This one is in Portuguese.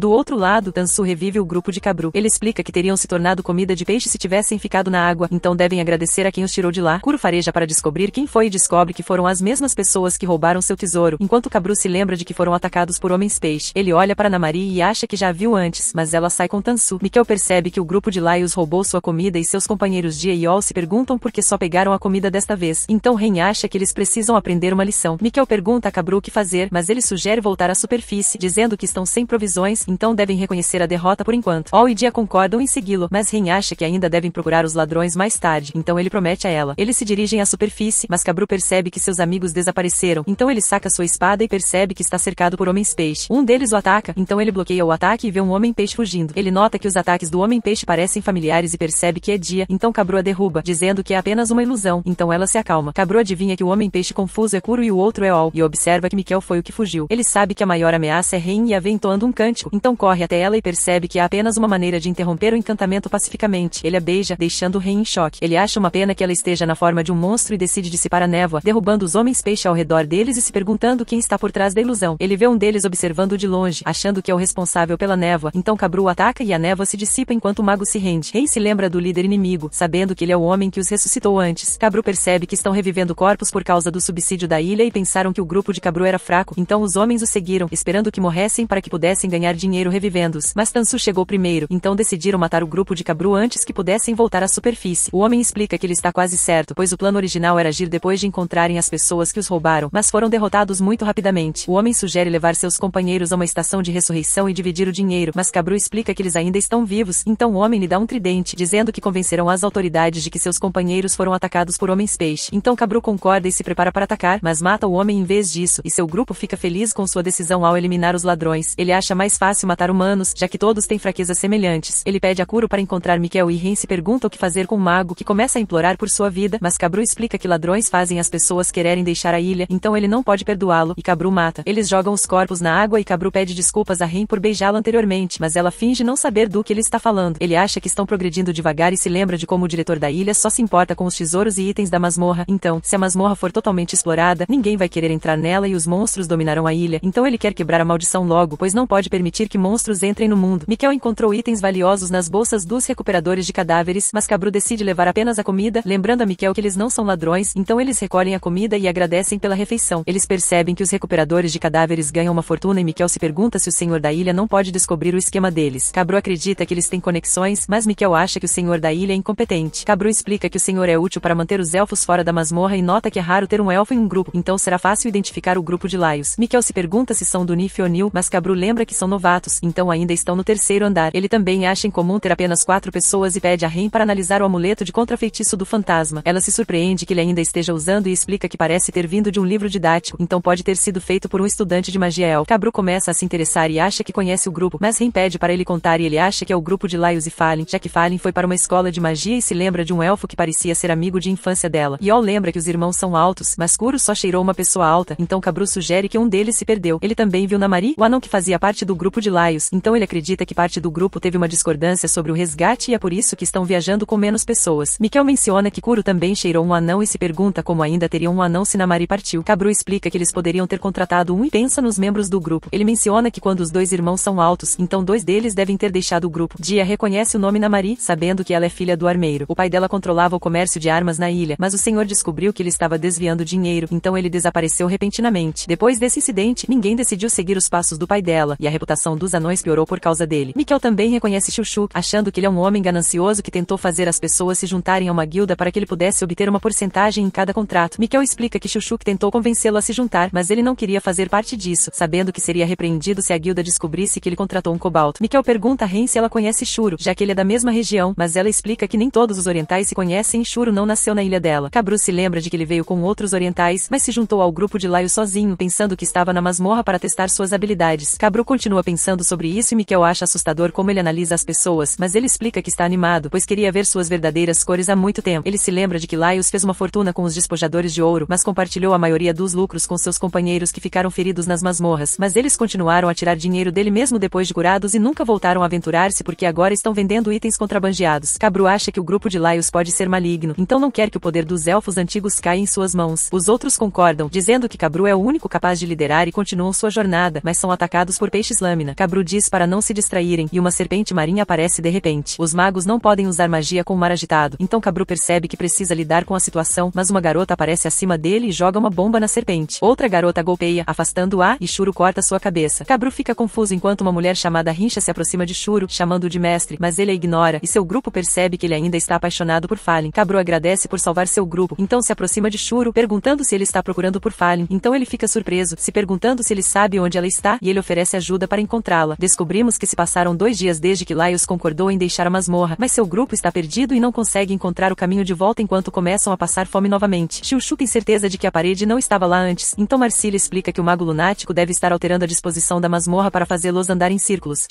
Do outro lado, Tansu revive o grupo de Cabru. Ele explica que teriam se tornado comida de peixe se tivessem ficado na água, então devem agradecer a quem os tirou de lá. Kuro fareja para descobrir quem foi e descobre que foram as mesmas pessoas que roubaram seu tesouro, enquanto Cabru se lembra de que foram atacados por homens peixe. Ele olha para Namari e acha que já viu antes, mas ela sai com Tansu. Mikel percebe que o grupo de Laios roubou sua comida e seus companheiros de e Ol se perguntam por que só pegaram a comida desta vez. Então Ren acha que eles precisam aprender uma lição. Mikel pergunta a Cabru o que fazer, mas ele sugere voltar à superfície, dizendo que estão sem provisões então devem reconhecer a derrota por enquanto. Ol e Dia concordam em segui-lo, mas Rin acha que ainda devem procurar os ladrões mais tarde, então ele promete a ela. Eles se dirigem à superfície, mas Cabru percebe que seus amigos desapareceram, então ele saca sua espada e percebe que está cercado por homens peixe. Um deles o ataca, então ele bloqueia o ataque e vê um homem peixe fugindo. Ele nota que os ataques do homem peixe parecem familiares e percebe que é dia, então Cabru a derruba, dizendo que é apenas uma ilusão, então ela se acalma. Cabru adivinha que o homem peixe confuso é Kuro e o outro é Ol, e observa que Miquel foi o que fugiu. Ele sabe que a maior ameaça é Rin e a vê entoando um cântico, então corre até ela e percebe que há apenas uma maneira de interromper o encantamento pacificamente. Ele a beija, deixando o rei em choque. Ele acha uma pena que ela esteja na forma de um monstro e decide dissipar a névoa, derrubando os homens peixe ao redor deles e se perguntando quem está por trás da ilusão. Ele vê um deles observando de longe, achando que é o responsável pela névoa. Então Cabru ataca e a névoa se dissipa enquanto o mago se rende. Rei se lembra do líder inimigo, sabendo que ele é o homem que os ressuscitou antes. Cabru percebe que estão revivendo corpos por causa do subsídio da ilha e pensaram que o grupo de Cabru era fraco, então os homens o seguiram, esperando que morressem para que pudessem ganhar dinheiro revivendo-os, mas Tansu chegou primeiro, então decidiram matar o grupo de Cabru antes que pudessem voltar à superfície. O homem explica que ele está quase certo, pois o plano original era agir depois de encontrarem as pessoas que os roubaram, mas foram derrotados muito rapidamente. O homem sugere levar seus companheiros a uma estação de ressurreição e dividir o dinheiro, mas Cabru explica que eles ainda estão vivos, então o homem lhe dá um tridente, dizendo que convencerão as autoridades de que seus companheiros foram atacados por homens peixe. Então Cabru concorda e se prepara para atacar, mas mata o homem em vez disso, e seu grupo fica feliz com sua decisão ao eliminar os ladrões. Ele acha mais fácil fácil matar humanos, já que todos têm fraquezas semelhantes. Ele pede a Kuro para encontrar Mikkel e Rin se pergunta o que fazer com o mago que começa a implorar por sua vida, mas Cabru explica que ladrões fazem as pessoas quererem deixar a ilha, então ele não pode perdoá-lo, e Cabru mata. Eles jogam os corpos na água e Cabru pede desculpas a Rin por beijá-la anteriormente, mas ela finge não saber do que ele está falando. Ele acha que estão progredindo devagar e se lembra de como o diretor da ilha só se importa com os tesouros e itens da masmorra, então, se a masmorra for totalmente explorada, ninguém vai querer entrar nela e os monstros dominarão a ilha, então ele quer quebrar a maldição logo, pois não pode permitir permitir que monstros entrem no mundo. Mikel encontrou itens valiosos nas bolsas dos recuperadores de cadáveres, mas Cabru decide levar apenas a comida, lembrando a Mikel que eles não são ladrões, então eles recolhem a comida e agradecem pela refeição. Eles percebem que os recuperadores de cadáveres ganham uma fortuna e Mikel se pergunta se o senhor da ilha não pode descobrir o esquema deles. Cabru acredita que eles têm conexões, mas Mikel acha que o senhor da ilha é incompetente. Cabru explica que o senhor é útil para manter os elfos fora da masmorra e nota que é raro ter um elfo em um grupo, então será fácil identificar o grupo de Laios. Mikel se pergunta se são do Nif ou Nil, mas Cabru lembra que são novatos então ainda estão no terceiro andar. Ele também acha incomum ter apenas quatro pessoas e pede a Ren para analisar o amuleto de contrafeitiço do fantasma. Ela se surpreende que ele ainda esteja usando e explica que parece ter vindo de um livro didático, então pode ter sido feito por um estudante de magia El. Cabru começa a se interessar e acha que conhece o grupo, mas Ren pede para ele contar e ele acha que é o grupo de Laios e Fallen, já que Fallen foi para uma escola de magia e se lembra de um elfo que parecia ser amigo de infância dela. Yol lembra que os irmãos são altos, mas Kuro só cheirou uma pessoa alta, então Cabru sugere que um deles se perdeu. Ele também viu Namari, o anão que fazia parte do grupo grupo de laios, então ele acredita que parte do grupo teve uma discordância sobre o resgate e é por isso que estão viajando com menos pessoas. Mikel menciona que Kuro também cheirou um anão e se pergunta como ainda teriam um anão se Namari partiu. Cabru explica que eles poderiam ter contratado um e pensa nos membros do grupo. Ele menciona que quando os dois irmãos são altos, então dois deles devem ter deixado o grupo. Dia reconhece o nome Namari, sabendo que ela é filha do armeiro. O pai dela controlava o comércio de armas na ilha, mas o senhor descobriu que ele estava desviando dinheiro, então ele desapareceu repentinamente. Depois desse incidente, ninguém decidiu seguir os passos do pai dela, e a reputação situação dos anões piorou por causa dele. Mikkel também reconhece Chuchu, achando que ele é um homem ganancioso que tentou fazer as pessoas se juntarem a uma guilda para que ele pudesse obter uma porcentagem em cada contrato. Mikkel explica que Chuchu tentou convencê-lo a se juntar, mas ele não queria fazer parte disso, sabendo que seria repreendido se a guilda descobrisse que ele contratou um cobalto. Mikkel pergunta a Ren se ela conhece Shuro, já que ele é da mesma região, mas ela explica que nem todos os orientais se conhecem e Shuro não nasceu na ilha dela. Cabru se lembra de que ele veio com outros orientais, mas se juntou ao grupo de Laio sozinho, pensando que estava na masmorra para testar suas habilidades. Cabru continua pensando pensando sobre isso e Mikel acha assustador como ele analisa as pessoas, mas ele explica que está animado, pois queria ver suas verdadeiras cores há muito tempo. Ele se lembra de que Laios fez uma fortuna com os despojadores de ouro, mas compartilhou a maioria dos lucros com seus companheiros que ficaram feridos nas masmorras, mas eles continuaram a tirar dinheiro dele mesmo depois de curados e nunca voltaram a aventurar-se porque agora estão vendendo itens contrabandeados. Cabru acha que o grupo de Laios pode ser maligno, então não quer que o poder dos elfos antigos caia em suas mãos. Os outros concordam, dizendo que Cabru é o único capaz de liderar e continuam sua jornada, mas são atacados por peixes lâmina. Cabru diz para não se distraírem e uma serpente marinha aparece de repente. Os magos não podem usar magia com o mar agitado, então Cabru percebe que precisa lidar com a situação, mas uma garota aparece acima dele e joga uma bomba na serpente. Outra garota golpeia, afastando-a e Shuro corta sua cabeça. Cabru fica confuso enquanto uma mulher chamada Rincha se aproxima de Shuro, chamando-o de mestre, mas ele a ignora e seu grupo percebe que ele ainda está apaixonado por Fallen. Cabru agradece por salvar seu grupo, então se aproxima de Shuro, perguntando se ele está procurando por Fallen. Então ele fica surpreso, se perguntando se ele sabe onde ela está e ele oferece ajuda para encontrá-la. Descobrimos que se passaram dois dias desde que Laios concordou em deixar a masmorra, mas seu grupo está perdido e não consegue encontrar o caminho de volta enquanto começam a passar fome novamente. Chuchu tem certeza de que a parede não estava lá antes, então Marcília explica que o mago lunático deve estar alterando a disposição da masmorra para fazê-los andar em círculos.